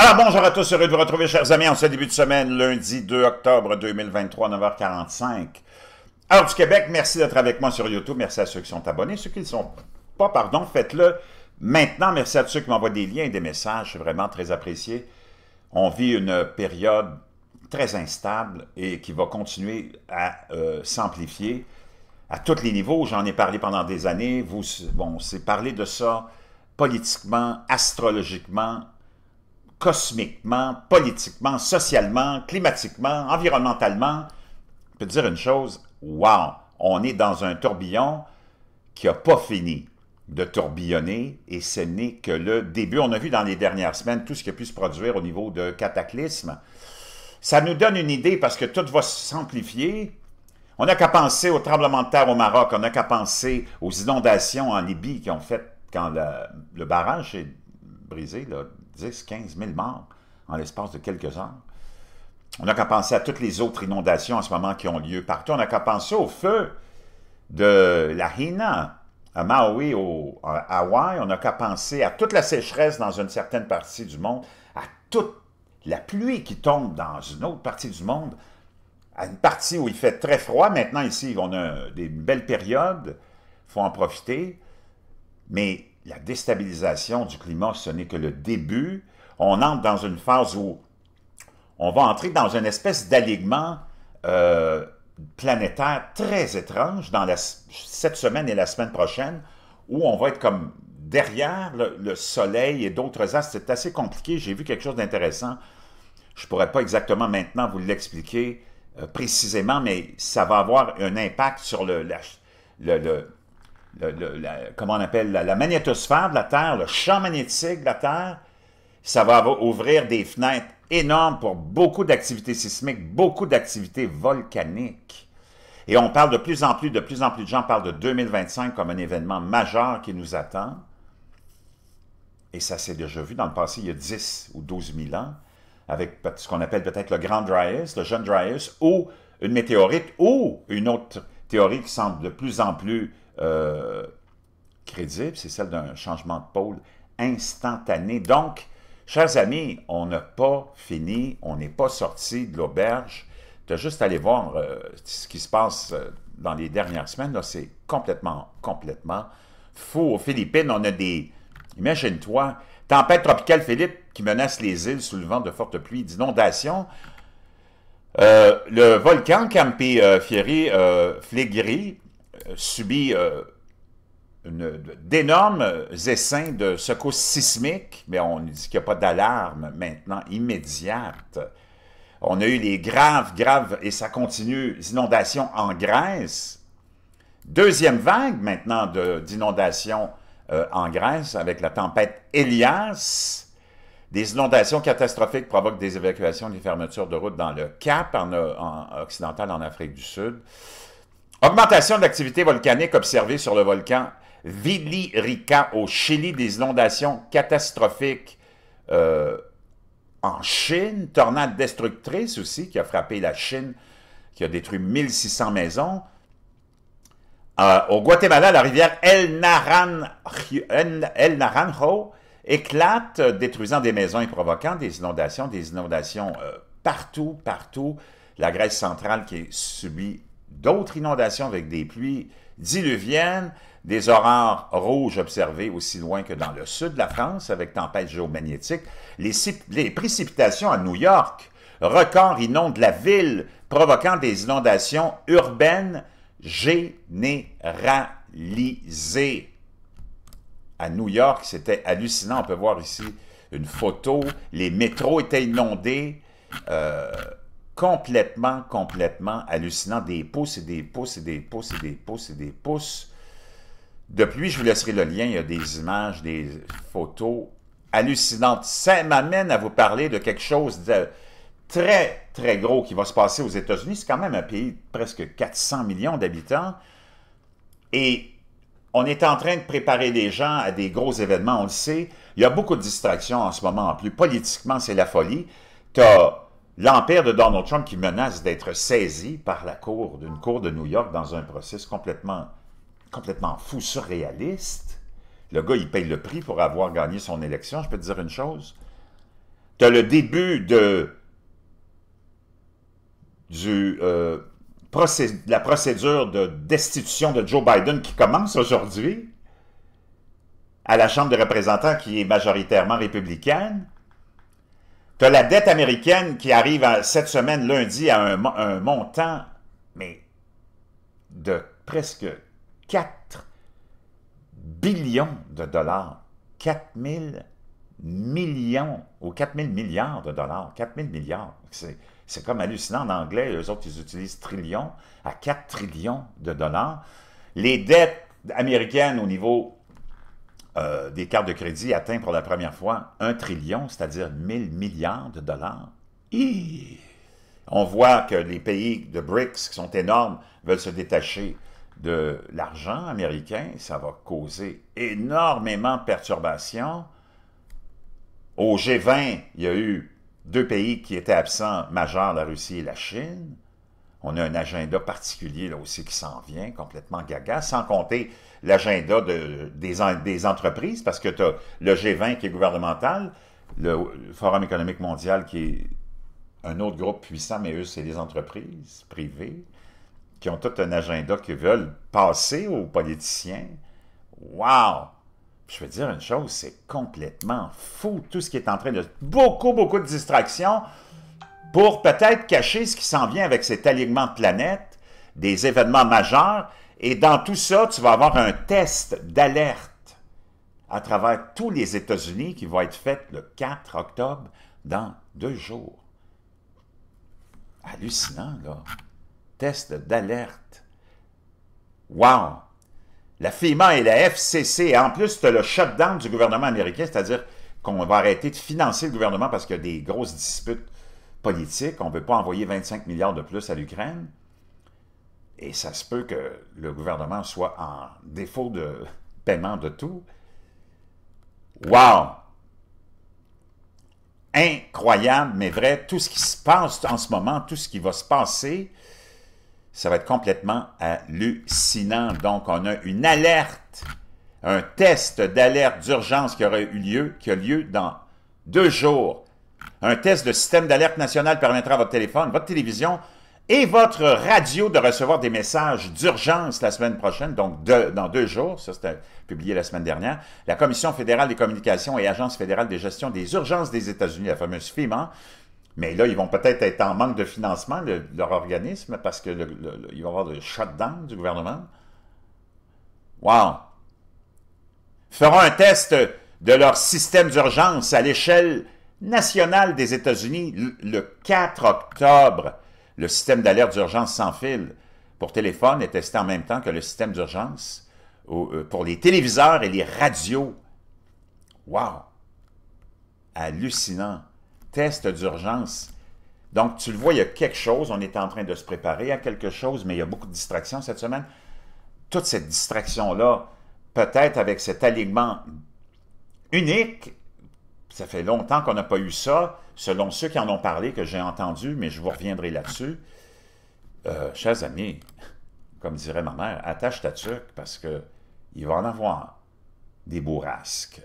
Alors bonjour à tous, heureux de vous retrouver chers amis en ce début de semaine, lundi 2 octobre 2023, 9h45. Alors du Québec, merci d'être avec moi sur YouTube, merci à ceux qui sont abonnés, ceux qui ne sont pas, pardon, faites-le maintenant. Merci à ceux qui m'envoient des liens et des messages, c'est vraiment très apprécié. On vit une période très instable et qui va continuer à euh, s'amplifier à tous les niveaux. J'en ai parlé pendant des années, vous, bon, c'est parlé de ça politiquement, astrologiquement, cosmiquement, politiquement, socialement, climatiquement, environnementalement, peut dire une chose, wow, on est dans un tourbillon qui n'a pas fini de tourbillonner et ce n'est que le début. On a vu dans les dernières semaines tout ce qui a pu se produire au niveau de cataclysmes. Ça nous donne une idée parce que tout va s'amplifier. On n'a qu'à penser au tremblement de terre au Maroc, on n'a qu'à penser aux inondations en Libye qui ont fait quand le, le barrage est brisé, là, 10, 15 000 morts en l'espace de quelques heures. On n'a qu'à penser à toutes les autres inondations en ce moment qui ont lieu partout. On n'a qu'à penser au feu de la Hina à Maui, au, à Hawaï. On n'a qu'à penser à toute la sécheresse dans une certaine partie du monde, à toute la pluie qui tombe dans une autre partie du monde, à une partie où il fait très froid. Maintenant, ici, on a des belles périodes. Il faut en profiter. Mais la déstabilisation du climat, ce n'est que le début. On entre dans une phase où on va entrer dans une espèce d'alignement euh, planétaire très étrange dans cette semaine et la semaine prochaine, où on va être comme derrière le, Soleil et d'autres astres. C'est assez compliqué. J'ai vu quelque chose d'intéressant. Je ne pourrais pas exactement maintenant vous l'expliquer euh, précisément, mais ça va avoir un impact sur le comment on appelle, la, magnétosphère de la Terre, le champ magnétique de la Terre, ça va ouvrir des fenêtres énormes pour beaucoup d'activités sismiques, beaucoup d'activités volcaniques. Et on parle de plus en plus, de plus en plus de gens parlent de 2025 comme un événement majeur qui nous attend. Et ça s'est déjà vu dans le passé, il y a 10 ou 12 000 ans, avec ce qu'on appelle peut-être le grand Dryas, le jeune Dryas, ou une météorite, ou une autre théorie qui semble de plus en plus euh, crédible, c'est celle d'un changement de pôle instantané. Donc, chers amis, on n'a pas fini, on n'est pas sorti de l'auberge. Tu as juste allé aller voir euh, ce qui se passe euh, dans les dernières semaines. C'est complètement, complètement faux. Aux Philippines, on a des... Imagine-toi, tempête tropicale Philippe qui menace les îles soulevant de fortes pluies d'inondations. le volcan Campi Fieri euh, euh, subit euh, d'énormes essaims de secousses sismiques, mais on dit qu'il n'y a pas d'alarme maintenant immédiate. On a eu les graves, graves, et ça continue, inondations en Grèce. Deuxième vague maintenant d'inondations euh, en Grèce avec la tempête Elias. Des inondations catastrophiques provoquent des évacuations, des fermetures de routes dans le Cap en occidental en Afrique du Sud. Augmentation de l'activité volcanique observée sur le volcan Vilirica au Chili, des inondations catastrophiques euh, en Chine, tornade destructrice aussi qui a frappé la Chine, qui a détruit 1600 maisons. Euh, au Guatemala, la rivière El, Naranjo éclate, détruisant des maisons et provoquant des inondations, des inondations euh, partout, partout. La Grèce centrale qui subit d'autres inondations avec des pluies diluviennes, des aurores rouges observées aussi loin que dans le sud de la France avec tempêtes géomagnétiques, les, précipitations à New York, record inondent la ville, provoquant des inondations urbaines généralisées. À New York, c'était hallucinant. On peut voir ici une photo. Les métros étaient inondés. Euh, complètement, complètement hallucinant. Des pouces et des pouces et des pouces et des pouces et des pouces. Depuis, je vous laisserai le lien. Il y a des images, des photos hallucinantes. Ça m'amène à vous parler de quelque chose de très, très gros qui va se passer aux États-Unis. C'est quand même un pays de presque 400 millions d'habitants. Et on est en train de préparer les gens à des gros événements, on le sait. Il y a beaucoup de distractions en ce moment en plus. Politiquement, c'est la folie. Tu as l'empire de Donald Trump qui menace d'être saisi par la cour d'une cour de New York dans un processus complètement, complètement fou, surréaliste. Le gars, il paye le prix pour avoir gagné son élection. Je peux te dire une chose. Tu as le début de, du, euh, la procédure de destitution de Joe Biden qui commence aujourd'hui à la Chambre des représentants qui est majoritairement républicaine. Tu as la dette américaine qui arrive cette semaine, lundi, à un, montant, mais de presque 4 billions de dollars. 4 000 millions ou 4 000 milliards de dollars. 4 000 milliards. C'est comme hallucinant en anglais. Eux autres, ils utilisent trillions à 4 trillions de dollars. Les dettes américaines au niveau euh, des cartes de crédit atteint pour la première fois un trillion, c'est-à-dire 1000 milliards de dollars. On voit que les pays de BRICS, qui sont énormes, veulent se détacher de l'argent américain. Ça va causer énormément de perturbations. Au G20, il y a eu deux pays qui étaient absents majeurs, la Russie et la Chine. On a un agenda particulier là aussi qui s'en vient, complètement gaga, sans compter l'agenda des, entreprises, parce que tu as le G20 qui est gouvernemental, le Forum économique mondial qui est un autre groupe puissant, mais eux, c'est les entreprises privées qui ont tout un agenda qui veulent passer aux politiciens. Wow! Je veux dire une chose, c'est complètement fou tout ce qui est en train de... Beaucoup, beaucoup de distractions pour peut-être cacher ce qui s'en vient avec cet alignement de planètes, des événements majeurs, et dans tout ça, tu vas avoir un test d'alerte à travers tous les États-Unis qui va être fait le 4 octobre dans deux jours. Hallucinant, là. Test d'alerte. Wow! La FEMA et la FCC, en plus, tu as le shutdown du gouvernement américain, c'est-à-dire qu'on va arrêter de financer le gouvernement parce qu'il y a des grosses disputes politique, on ne veut pas envoyer 25 milliards de plus à l'Ukraine, et ça se peut que le gouvernement soit en défaut de paiement de tout. Wow! Incroyable, mais vrai, tout ce qui se passe en ce moment, tout ce qui va se passer, ça va être complètement hallucinant. Donc, on a une alerte, un test d'alerte d'urgence qui aurait eu lieu, qui a lieu dans deux jours. Un test de système d'alerte national permettra à votre téléphone, votre télévision et votre radio de recevoir des messages d'urgence la semaine prochaine, donc dans deux jours, ça c'était publié la semaine dernière, la Commission fédérale des communications et Agence fédérale de gestion des urgences des États-Unis, la fameuse FEMA, mais là, ils vont peut-être être en manque de financement, leur organisme, parce que va y avoir le shutdown du gouvernement. Wow! Feront un test de leur système d'urgence à l'échelle National des États-Unis le 4 octobre. Le système d'alerte d'urgence sans fil pour téléphone est testé en même temps que le système d'urgence euh, pour les téléviseurs et les radios. Wow! Hallucinant! Test d'urgence. Donc, tu le vois, il y a quelque chose, on est en train de se préparer à quelque chose, mais il y a beaucoup de distractions cette semaine. Toute cette distraction-là, peut-être avec cet alignement unique ça fait longtemps qu'on n'a pas eu ça, selon ceux qui en ont parlé, que j'ai entendu, mais je vous reviendrai là-dessus. Euh, chers amis, comme dirait ma mère, attache ta tuque parce que il va en avoir des bourrasques.